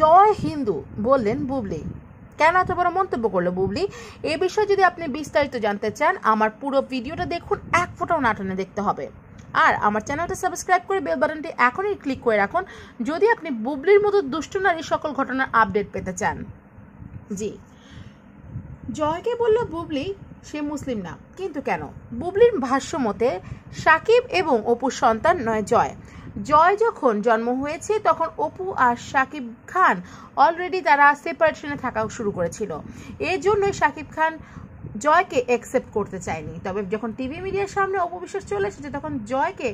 জয় হিন্দু বললেন বুবলি কেন এত বড় মন্তব্য করলো বুবলি এ বিষয়ে যদি আপনি বিস্তারিত জানতে চান আমার পুরো ভিডিওটা দেখুন এক ফোটাও নাটনে দেখতে হবে আর আমার চ্যানেলটা সাবস্ক্রাইব করে বেল বাটনটি এখনই ক্লিক করে রাখুন যদি আপনি বুবলির মতো দুষ্ট নারীর সকল ঘটনার আপডেট পেতে চান জি জয়কে বলল বুবলি সে মুসলিম না কিন্তু কেন বুবলির ভাষ্য মতে সাকিব এবং অপুর সন্তান নয় জয় জয় যখন জন্ম হয়েছে তখন অপু আর শাকিব খান অলরেডি তারা সেপারেশনে থাকা শুরু করেছিল এর জন্যই শাকিব খান জয়কে অ্যাকসেপ্ট করতে চায়নি তবে যখন টিভি মিডিয়ার সামনে অপবিশ্বাস চলে এসেছে তখন জয়কে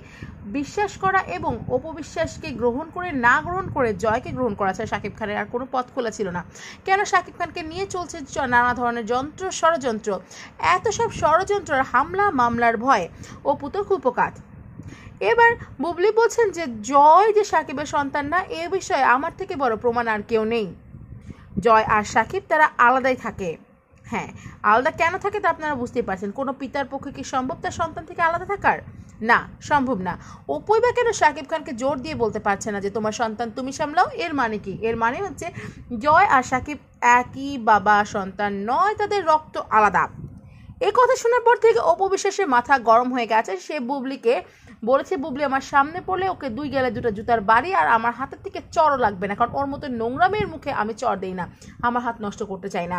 বিশ্বাস করা এবং অপবিশ্বাসকে গ্রহণ করে না গ্রহণ করে জয়কে গ্রহণ করা ছাড়া শাকিব খানের আর কোনো পথ খোলা ছিল না কেন শাকিব খানকে নিয়ে চলছে নানা ধরনের যন্ত্র ষড়যন্ত্র এত সব ষড়যন্ত্র হামলা মামলার ভয়ে অপু তো কুপকাত এবার বুবলি বলছেন যে জয় যে সাকিবের সন্তান না এ বিষয়ে আমার থেকে বড় প্রমাণ আর কেউ নেই জয় আর সাকিব তারা আলাদাই থাকে হ্যাঁ আলাদা কেন থাকে তা আপনারা বুঝতেই পারছেন কোনো পিতার পক্ষে কি সম্ভব তার সন্তান থেকে আলাদা থাকার না সম্ভব না ওপই বা কেন সাকিব খানকে জোর দিয়ে বলতে পারছে না যে তোমার সন্তান তুমি সামলাও এর মানে কি এর মানে হচ্ছে জয় আর সাকিব একই বাবা সন্তান নয় তাদের রক্ত আলাদা এই কথা শোনার পর থেকে অপবিশ্বাসে মাথা গরম হয়ে গেছে সে বুবলিকে বলেছে বুবলি আমার সামনে পড়লে ওকে দুই গেলে দুটো জুতার বাড়ি আর আমার হাতের থেকে চড়ও লাগবে না কারণ ওর মতো নোংরা মেয়ের মুখে আমি চড় দিই না আমার হাত নষ্ট করতে চাই না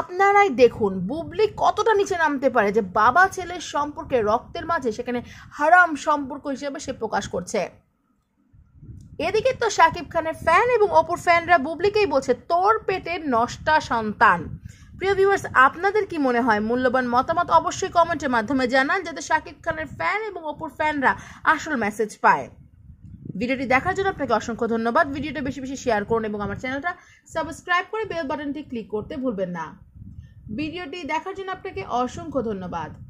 আপনারাই দেখুন বুবলি কতটা নিচে নামতে পারে যে বাবা ছেলের সম্পর্কে রক্তের মাঝে সেখানে হারাম সম্পর্ক হিসেবে সে প্রকাশ করছে এদিকে তো শাকিব খানের ফ্যান এবং অপর ফ্যানরা বুবলিকেই বলছে তোর পেটের নষ্টা সন্তান প্রিয় ভিউয়ার্স আপনাদের কি মনে হয় মূল্যবান মতামত অবশ্যই কমেন্টের মাধ্যমে জানান যাতে শাকিব খানের ফ্যান এবং অপুর ফ্যানরা আসল মেসেজ পায় ভিডিওটি দেখার জন্য আপনাকে অসংখ্য ধন্যবাদ ভিডিওটা বেশি বেশি শেয়ার করুন এবং আমার চ্যানেলটা সাবস্ক্রাইব করে বেল বাটনটি ক্লিক করতে ভুলবেন না ভিডিওটি দেখার জন্য আপনাকে অসংখ্য ধন্যবাদ